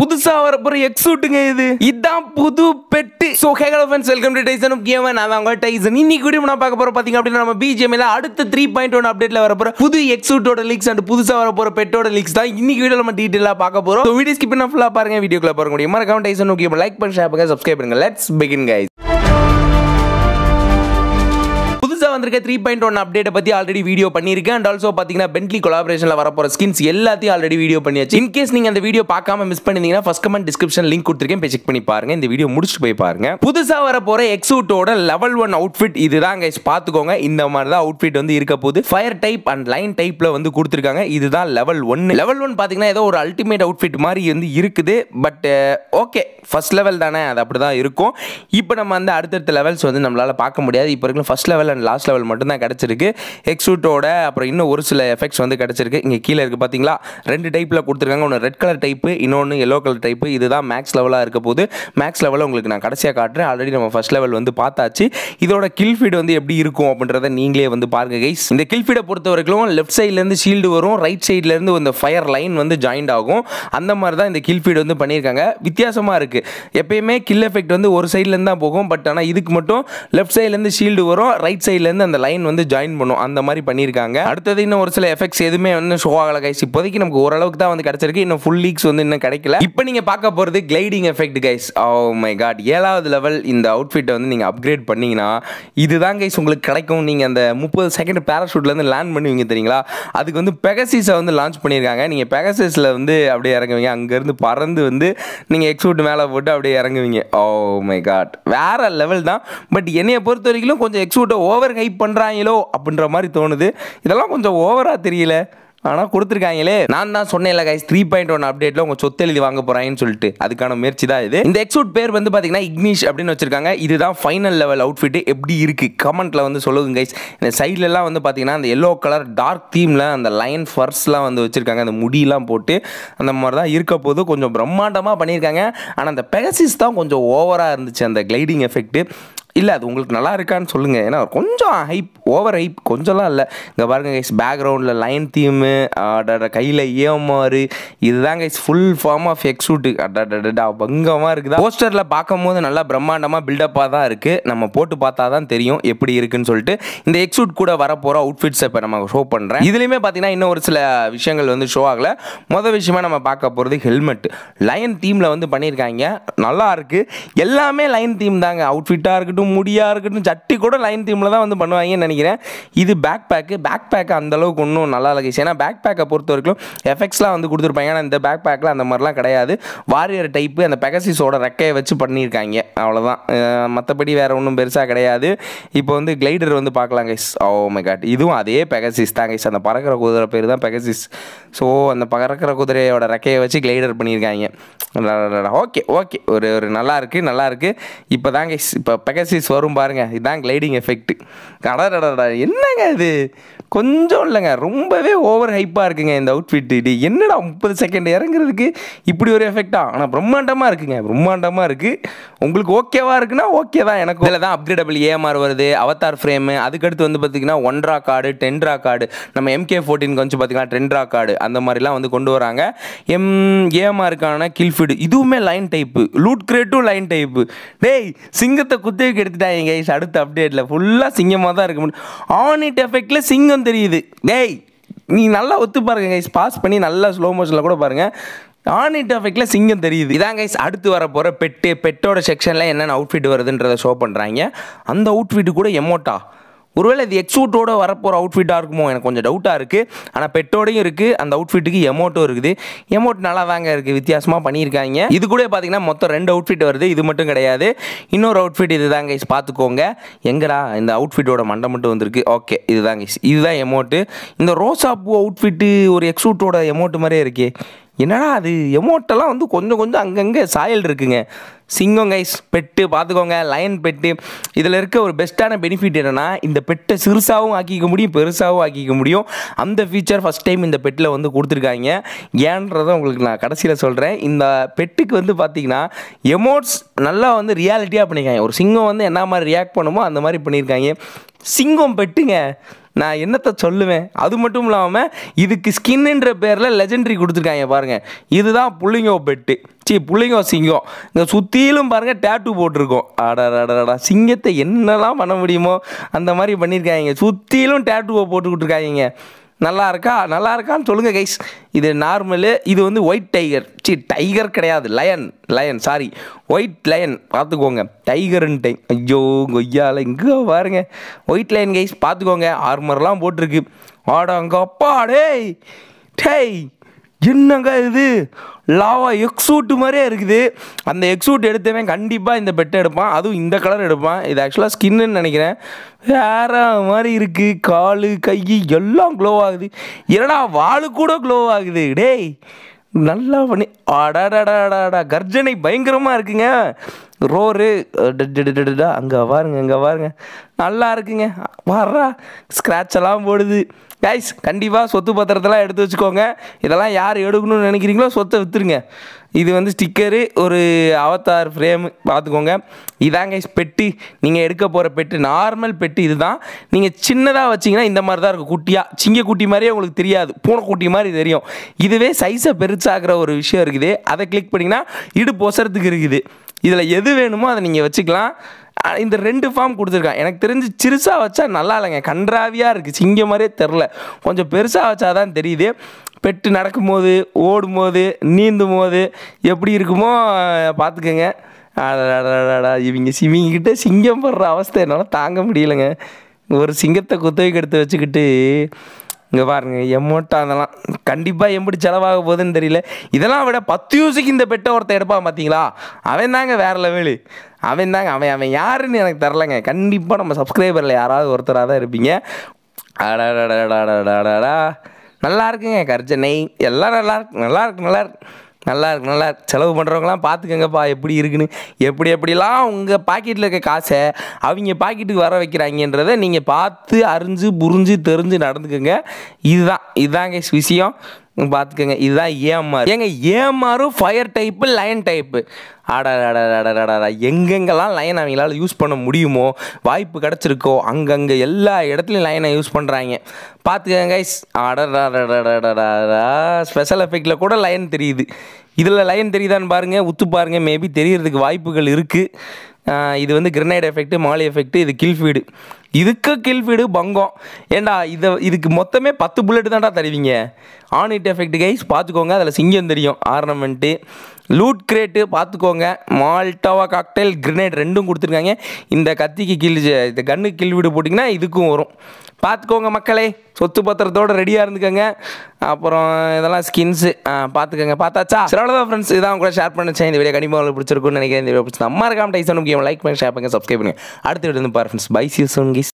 புதுசா வரப்போற எக்ஸூட்டுங்க இது இதுதான் புது பெட்டு சோ ஹேகல் fans welcome to Tyson of கேவன் அதான் உங்க டைசன் இன்னைக்கு கூட நான் பார்க்க போறோம் பாத்தீங்க அப்படின்னா நம்ம பிஜிஎம்ல அடுத்த த்ரீ பாயிண்ட் ஒன் அப்டேட்ல வரப்போற புது எக்ஸூட்டோட லீக்ஸ் அண்ட் புதுசா வரப்போற பெட்டோட லீக்ஸ் தான் இன்னைக்கு வீடியோ நம்ம டீட்டெயிலா பார்க்க போறோம் வீடியோ ஸ்கிப் பண்ண ஃபுல்லா பாருங்க வீடியோக்குள்ள பாருங்க முடியும் மறக்காம டைசன் ஓகே லைக் பண்ணி ஷேர் பண்ணுங்க சப்ஸ்கிரைப் பண்ணுங்க லெட்ஸ் பிகின் கைஸ் வந்திருக்க த்ரீ பாயிண்ட் ஒன் அப்டேட் பத்தி ஆல்ரெடி வீடியோ பண்ணியிருக்கேன் அண்ட் ஆல்சோ பார்த்தீங்கன்னா பென்ட்லி கொலாபரேஷனில் வரப்போகிற ஸ்கின்ஸ் எல்லாத்தையும் ஆல்ரெடி வீடியோ பண்ணியாச்சு கேஸ் நீங்கள் அந்த வீடியோ பார்க்காம மிஸ் பண்ணியிருந்தீங்கன்னா ஃபஸ்ட் கமெண்ட் டிஸ்கிரிப்ஷன் லிங்க் கொடுத்துருக்கேன் செக் பண்ணி பாருங்க இந்த வீடியோ முடிச்சு போய் பாருங்க புதுசாக வரப்போகிற எக்ஸூட்டோட லெவல் ஒன் அவுட்ஃபிட் இதுதான் கைஸ் பார்த்துக்கோங்க இந்த மாதிரி தான் அவுட்ஃபிட் வந்து இருக்க போகுது ஃபயர் டைப் அண்ட் லைன் டைப்பில் வந்து கொடுத்துருக்காங்க இதுதான் லெவல் ஒன்று லெவல் ஒன் பார்த்தீங்கன்னா ஏதோ ஒரு அல்டிமேட் அவுட்ஃபிட் மாதிரி வந்து இருக்குது பட் ஓகே ஃபர்ஸ்ட் லெவல் தானே அது அப்படிதான் இருக்கும் இப்போ நம்ம வந்து அடுத்தடுத்த லெவல்ஸ் வந்து நம்மளால் பார்க்க முடியாது இப்போ இருக்கிற first level and last level மட்டும் தான் கிடச்சிருக்கு எக்ஸூட்டோட அப்புறம் இன்னும் ஒரு சில எஃபெக்ட்ஸ் வந்து கிடச்சிருக்கு இங்கே கீழே இருக்குது பார்த்தீங்களா ரெண்டு டைப்பில் கொடுத்துருக்காங்க ஒன்று ரெட் கலர் டைப்பு இன்னொன்று எல்லோ கலர் டைப்பு இதுதான் மேக்ஸ் லெவலாக இருக்க போது மேக்ஸ் லெவலில் உங்களுக்கு நான் கடைசியாக காட்டுறேன் ஆல்ரெடி நம்ம ஃபஸ்ட் லெவல் வந்து பார்த்தாச்சு இதோட கில் ஃபீட் வந்து எப்படி இருக்கும் அப்படின்றத நீங்களே வந்து பாருங்க கைஸ் இந்த கில் ஃபீடை பொறுத்த வரைக்கும் லெஃப்ட் சைட்லேருந்து ஷீல்டு வரும் ரைட் சைட்லேருந்து வந்து ஃபயர் லைன் வந்து ஜாயின்ட் ஆகும் அந்த மாதிரி தான் இந்த கில் ஃபீட் வந்து பண்ணியிருக்காங்க வித்தியாசமாக இருக்குது எப்பயுமே கில் எஃபெக்ட் வந்து ஒரு சைட்லேருந்து தான் போகும் பட் ஆனால் இதுக்கு மட்டும் லெஃப்ட் சைட்லேருந்து ஷீல்டு வரும் ரைட் சைட்லேருந்து வந்து அந்த லைன் வந்து ஜாயின் பண்ணும் அந்த மாதிரி பண்ணியிருக்காங்க அடுத்தது இன்னும் ஒரு சில எஃபெக்ட்ஸ் எதுவுமே வந்து ஷோ ஆகல கைஸ் இப்போதைக்கு நமக்கு ஓரளவுக்கு தான் வந்து கிடச்சிருக்கு இன்னும் ஃபுல் லீக்ஸ் வந்து இன்னும் கிடைக்கல இப்போ நீங்கள் பார்க்க போகிறது gliding effect guys oh my god ஏழாவது லெவல் இந்த அவுட்ஃபிட்டை வந்து நீங்கள் அப்கிரேட் பண்ணிங்கன்னா இதுதான் கைஸ் உங்களுக்கு கிடைக்கும் நீங்கள் அந்த முப்பது செகண்ட் பேராஷூட்லேருந்து லேண்ட் பண்ணுவீங்க தெரியுங்களா அதுக்கு வந்து பெகசிஸை வந்து லான்ச் பண்ணியிருக்காங்க நீங்கள் பெகசிஸில் வந்து அப்படியே இறங்குவீங்க அங்கேருந்து பறந்து வந்து நீங்கள் எக்ஸ்பூட் மேலே போட்டு அப்படியே இறங்குவீங்க ஓ மை காட் வேற லெவல் தான் பட் என்னையை பொறுத்த வரைக்கும் கொஞ்சம் எக்ஸூட்டை ஓவர் ஹை ஹைப் பண்ணுறாங்களோ அப்படின்ற மாதிரி தோணுது இதெல்லாம் கொஞ்சம் ஓவராக தெரியல ஆனால் கொடுத்துருக்காங்களே நான் தான் சொன்னேன்ல கைஸ் த்ரீ பாயிண்ட் ஒன் அப்டேட்டில் உங்கள் சொத்து எழுதி வாங்க போகிறாங்கன்னு சொல்லிட்டு அதுக்கான முயற்சி தான் இது இந்த எக்ஸூட் பேர் வந்து பார்த்தீங்கன்னா இக்னிஷ் அப்படின்னு வச்சிருக்காங்க இதுதான் ஃபைனல் லெவல் அவுட்ஃபிட் எப்படி இருக்குது கமெண்ட்டில் வந்து சொல்லுங்க கைஸ் இந்த சைட்லலாம் வந்து பார்த்தீங்கன்னா அந்த எல்லோ கலர் டார்க் தீமில் அந்த லைன் ஃபர்ஸ்ட்லாம் வந்து வச்சுருக்காங்க அந்த முடியெல்லாம் போட்டு அந்த மாதிரி தான் இருக்க போது கொஞ்சம் பிரம்மாண்டமாக பண்ணியிருக்காங்க ஆனால் அந்த பெகசிஸ் தான் கொஞ்சம் ஓவராக இருந்துச்சு அந்த கிளைடிங் எஃபெக்ட்டு இல்லை அது உங்களுக்கு நல்லா இருக்கான்னு சொல்லுங்கள் ஏன்னா கொஞ்சம் ஹைப் ஓவர் ஹைப் கொஞ்சம்லாம் இல்லை இங்கே பாருங்கள் கைஸ் பேக்ரவுண்டில் லைன் தீமு கையில் ஏமாறு இதுதான் கைஸ் ஃபுல் ஃபார்ம் ஆஃப் எக்ஸூட்டு அடடா பங்கமாக இருக்குது போஸ்டரில் பார்க்கும் போது நல்லா பிரம்மாண்டமாக பில்டப்பாக தான் இருக்குது நம்ம போட்டு பார்த்தா தான் தெரியும் எப்படி இருக்குன்னு சொல்லிட்டு இந்த எக்ஸூட் கூட வரப்போகிற அவுட்ஃபிட்ஸை இப்போ நம்ம ஷோ பண்ணுறேன் இதுலேயுமே பார்த்தீங்கன்னா இன்னும் ஒரு சில விஷயங்கள் வந்து ஷோ ஆகலை மொதல் விஷயமா நம்ம பார்க்க போகிறது ஹெல்மெட் லைன் தீமில் வந்து பண்ணியிருக்காங்க நல்லா இருக்குது எல்லாமே லைன் தீம் தாங்க அவுட்ஃபிட்டாக இருக்கட்டும் முடியா இருக்கட்டும் சட்டி கூட லைன் தீமில் தான் வந்து பண்ணுவாங்கன்னு நினைக்கிறேன் இது பேக் பேக்கு பேக் பேக் அந்தளவுக்கு ஒன்றும் நல்லா இருக்கு ஏன்னா பேக் பேக்கை பொறுத்த வரைக்கும் எஃபெக்ட்ஸ்லாம் வந்து கொடுத்துருப்பாங்க ஏன்னா இந்த பேக் பேக்கில் அந்த மாதிரிலாம் கிடையாது வாரியர் டைப்பு அந்த பெகசிஸோட ரெக்கையை வச்சு பண்ணியிருக்காங்க அவ்வளோதான் மற்றபடி வேறு ஒன்றும் பெருசாக கிடையாது இப்போ வந்து கிளைடர் வந்து பார்க்கலாம் கைஸ் ஓ மை காட் இதுவும் அதே பெகசிஸ் தான் கைஸ் அந்த பறக்கிற குதிரை பேர் தான் பெகசிஸ் ஸோ அந்த பறக்கிற குதிரையோட ரெக்கையை வச்சு கிளைடர் பண்ணியிருக்காங்க ஓகே ஓகே ஒரு ஒரு நல்லா இருக்குது நல்லா இருக்குது இப்போ தான் கைஸ் இப்போ பெகசிஸ் ஓவர்சீஸ் வரும் பாருங்க இதுதான் கிளைடிங் எஃபெக்ட் கடடடா என்னங்க இது கொஞ்சம் இல்லைங்க ரொம்பவே ஓவர் ஹைப்பாக இருக்குங்க இந்த அவுட்ஃபிட் இது என்னடா முப்பது செகண்ட் இறங்குறதுக்கு இப்படி ஒரு எஃபெக்டா ஆனால் பிரம்மாண்டமாக இருக்குங்க பிரம்மாண்டமாக இருக்குது உங்களுக்கு ஓகேவாக இருக்குன்னா ஓகே தான் எனக்கு இதில் தான் அப்கிரேடபிள் ஏஎம்ஆர் வருது அவத்தார் ஃப்ரேமு அதுக்கடுத்து வந்து பார்த்திங்கன்னா ஒன்றா கார்டு டென்ட்ரா கார்டு நம்ம எம்கே ஃபோர்டீன் கொஞ்சம் பார்த்திங்கன்னா டென்ட்ரா கார்டு அந்த மாதிரிலாம் வந்து கொண்டு வராங்க எம் ஏஎம்ஆருக்கான கில்ஃபிடு இதுவுமே லைன் டைப்பு லூட் கிரேட்டும் லைன் டைப்பு டேய் சிங்கத்தை குத்தி எடுத்துட்டா எடுத்துட்டாங்க கைஸ் அடுத்த அப்டேட்டில் ஃபுல்லாக சிங்கமாக தான் இருக்க முடியும் ஆனிட் எஃபெக்டில் சிங்கம் தெரியுது டேய் நீ நல்லா ஒத்து பாருங்க கைஸ் பாஸ் பண்ணி நல்லா ஸ்லோ மோஷனில் கூட பாருங்கள் ஆனிட் எஃபெக்டில் சிங்கம் தெரியுது இதான் கைஸ் அடுத்து வர போகிற பெட்டு பெட்டோட செக்ஷனில் என்னென்ன அவுட்ஃபிட் வருதுன்றதை ஷோ பண்ணுறாங்க அந்த அவுட்ஃபிட்டு கூட எமோட்டா ஒருவேளை இது எக்ஸூட்டோட வரப்போகிற அவுட்ஃபிட்டாக இருக்குமோ எனக்கு கொஞ்சம் டவுட்டாக இருக்குது ஆனால் பெட்டோடையும் இருக்குது அந்த அவுட்ஃபிட்டுக்கு எமோட்டோ இருக்குது எமோட் நல்லா தாங்க இருக்குது வித்தியாசமாக பண்ணியிருக்காங்க இது கூட பார்த்தீங்கன்னா மொத்தம் ரெண்டு அவுட்ஃபிட் வருது இது மட்டும் கிடையாது இன்னொரு அவுட்ஃபிட் இது தாங்க இஸ் பார்த்துக்கோங்க எங்கடா இந்த அவுட்ஃபிட்டோட மண்டை மட்டும் வந்திருக்கு ஓகே இது தாங்க இதுதான் எமோட்டு இந்த ரோசாப்பூ பூ அவுட்ஃபிட்டு ஒரு எக்ஸூட்டோட எமோட்டு மாதிரியே இருக்கே என்னடா அது எமோட்டெல்லாம் வந்து கொஞ்சம் கொஞ்சம் அங்கங்கே சாயல் இருக்குங்க சிங்கம் கைஸ் பெட்டு பார்த்துக்கோங்க லயன் பெட்டு இதில் இருக்க ஒரு பெஸ்ட்டான பெனிஃபிட் என்னென்னா இந்த பெட்டை சிறுசாகவும் ஆக்கிக்க முடியும் பெருசாகவும் ஆக்கிக்க முடியும் அந்த ஃபீச்சர் ஃபஸ்ட் டைம் இந்த பெட்டில் வந்து கொடுத்துருக்காங்க ஏன்றதை உங்களுக்கு நான் கடைசியில் சொல்கிறேன் இந்த பெட்டுக்கு வந்து பார்த்திங்கன்னா எமோட்ஸ் நல்லா வந்து ரியாலிட்டியாக பண்ணியிருக்காங்க ஒரு சிங்கம் வந்து என்ன மாதிரி ரியாக்ட் பண்ணுமோ அந்த மாதிரி பண்ணியிருக்காங்க சிங்கம் பெட்டுங்க நான் என்னத்தை சொல்லுவேன் அது மட்டும் இல்லாமல் இதுக்கு ஸ்கின்ன்ற பேரில் லெஜெண்டரி கொடுத்துருக்காங்க பாருங்கள் இதுதான் புள்ளிங்கோ பெட்டு சி புள்ளிங்கோ சிங்கம் இந்த சுற்றிலும் பாருங்கள் டேட்டு போட்டிருக்கோம் அடடடடா சிங்கத்தை என்னெல்லாம் பண்ண முடியுமோ அந்த மாதிரி பண்ணியிருக்காங்க சுற்றிலும் டேட்டுவை போட்டுக்கிட்டு இருக்காங்க நல்லா இருக்கா நல்லா இருக்கான்னு சொல்லுங்கள் கைஸ் இது நார்மலு இது வந்து ஒயிட் டைகர் சி டைகர் கிடையாது lion lion sorry white lion பார்த்துக்கோங்க டைம் ஐயோ கொய்யால இங்கே பாருங்க ஒயிட் லயன் கைஸ் பார்த்துக்கோங்க ஆர்மர்லாம் போட்டிருக்கு ஆடாங்க அப்பா டேய் டேய் என்னங்க இது லாவா எக்ஸூட்டு மாதிரியே இருக்குது அந்த எக்ஸூட் எடுத்தவன் கண்டிப்பாக இந்த பெட்டை எடுப்பான் அதுவும் இந்த கலர் எடுப்பான் இது ஆக்சுவலாக ஸ்கின்னு நினைக்கிறேன் வேற மாதிரி இருக்குது கால் கை எல்லாம் க்ளோ ஆகுது என்னடா வாழு கூட க்ளோ ஆகுது டேய் நல்லா பண்ணி அடாடாடாடாடா கர்ஜனை பயங்கரமாக இருக்குங்க ரோரு அங்கே பாருங்க அங்கே பாருங்க நல்லா இருக்குங்க வர்றா ஸ்க்ராட்ச் எல்லாம் போடுது கைஸ் கண்டிப்பாக சொத்து பத்திரத்தெல்லாம் எடுத்து வச்சுக்கோங்க இதெல்லாம் யார் எடுக்கணும்னு நினைக்கிறீங்களோ சொத்தை விற்றுருங்க இது வந்து ஸ்டிக்கரு ஒரு அவத்தார் ஃப்ரேமு பார்த்துக்கோங்க இதாங்க கைஸ் பெட்டு நீங்கள் எடுக்க போகிற பெட்டு நார்மல் பெட்டு இதுதான் நீங்கள் சின்னதாக வச்சிங்கன்னா இந்த மாதிரி தான் இருக்கும் குட்டியாக சிங்க குட்டி மாதிரியே உங்களுக்கு தெரியாது பூனைக்குட்டி மாதிரி தெரியும் இதுவே சைஸை பெருசாகிற ஒரு விஷயம் இருக்குது அதை கிளிக் பண்ணிங்கன்னா இடுப்பு ஒசரத்துக்கு இருக்குது இதில் எது வேணுமோ அதை நீங்கள் வச்சுக்கலாம் இந்த ரெண்டு ஃபார்ம் கொடுத்துருக்கான் எனக்கு தெரிஞ்சு சிறுசாக வச்சா நல்லா இல்லைங்க கன்றாவியாக இருக்குது சிங்க மாதிரியே தெரில கொஞ்சம் பெருசாக வச்சா தான் தெரியுது பெட்டு நடக்கும்போது போது நீந்தும் போது எப்படி இருக்குமோ பார்த்துக்கோங்க அடடா இவங்க சிவிங்கிட்ட சிங்கம் படுற அவஸ்தை என்னால் தாங்க முடியலைங்க ஒரு சிங்கத்தை குத்தகைக்கு எடுத்து வச்சுக்கிட்டு இங்கே பாருங்கள் எம்மோட்டா அதெல்லாம் கண்டிப்பாக எப்படி செலவாக போகுதுன்னு தெரியல இதெல்லாம் விட பத்து யூஸுக்கு இந்த பெட்டை ஒருத்தர் எடுப்பான் பார்த்தீங்களா அவன் தாங்க வேற லெவலு அவன் தாங்க அவன் அவன் யாருன்னு எனக்கு தெரிலங்க கண்டிப்பாக நம்ம சப்ஸ்கிரைபரில் யாராவது ஒருத்தராக தான் இருப்பீங்க அடாடாடாடாடாடாடா நல்லா இருக்குங்க கர்ஜனை எல்லாம் நல்லா இருக்கு நல்லா இருக்கு நல்லா இருக்கு நல்லா இருக்கு நல்லா செலவு பண்ணுறவங்களாம் பார்த்துக்கங்கப்பா எப்படி இருக்குன்னு எப்படி எப்படிலாம் உங்கள் பாக்கெட்டில் இருக்க காசை அவங்க பாக்கெட்டுக்கு வர வைக்கிறாங்கன்றதை நீங்கள் பார்த்து அறிஞ்சு புரிஞ்சு தெரிஞ்சு நடந்துக்கோங்க இதுதான் இதுதாங்க விஷயம் பார்த்துக்கோங்க இதுதான் ஏமாறு ஏங்க ஏமாறு ஃபயர் டைப்பு லைன் டைப்பு ஆடாடாடாடாடாடா எங்கெங்கெல்லாம் லைன் அவங்களால யூஸ் பண்ண முடியுமோ வாய்ப்பு கிடச்சிருக்கோ அங்கங்கே எல்லா இடத்துலையும் லைனை யூஸ் பண்ணுறாங்க பார்த்துக்கோங்க கைஸ் ஆடாடாடாடாடாடா ஸ்பெஷல் எஃபெக்டில் கூட லைன் தெரியுது இதில் லைன் தெரியுதான்னு பாருங்கள் உத்து பாருங்கள் மேபி தெரியறதுக்கு வாய்ப்புகள் இருக்குது இது வந்து கிரனைட் எஃபெக்ட்டு மாலி எஃபெக்ட்டு இது கில்ஃபீடு இதுக்கு கில்ஃபீடு பங்கம் ஏண்டா இதை இதுக்கு மொத்தமே பத்து புல்லெட்டு தான்டா தருவீங்க ஆன் இட் எஃபெக்ட் கைஸ் பார்த்துக்கோங்க அதில் சிங்கம் தெரியும் ஆர்னமெண்ட்டு லூட் கிரேட்டு பார்த்துக்கோங்க மால்டோவா காக்டைல் கிரனேட் ரெண்டும் கொடுத்துருக்காங்க இந்த கத்திக்கு கில் இந்த கண்ணுக்கு கில் வீடு போட்டிங்கன்னா இதுக்கும் வரும் பார்த்துக்கோங்க மக்களே சொத்து பத்திரத்தோடு ரெடியாக இருந்துக்கோங்க அப்புறம் இதெல்லாம் ஸ்கின்ஸு பார்த்துக்கோங்க பார்த்தாச்சா சரி தான் ஃப்ரெண்ட்ஸ் இதான் கூட ஷேர் பண்ணச்சேன் இந்த வீடியோ கண்டிப்பாக உங்களுக்கு பிடிச்சிருக்கும்னு நினைக்கிறேன் இந்த வீடியோ பிடிச்சி அம்மா இருக்காமல் டைசன் முக்கியம் லைக் பண்ணி ஷேர் பண்ணுங்க சப்ஸ்கிரைப் பண்ணுங்க அடுத்த வீடு வந்து பாரு ஃப்ரெண்ட்ஸ் பை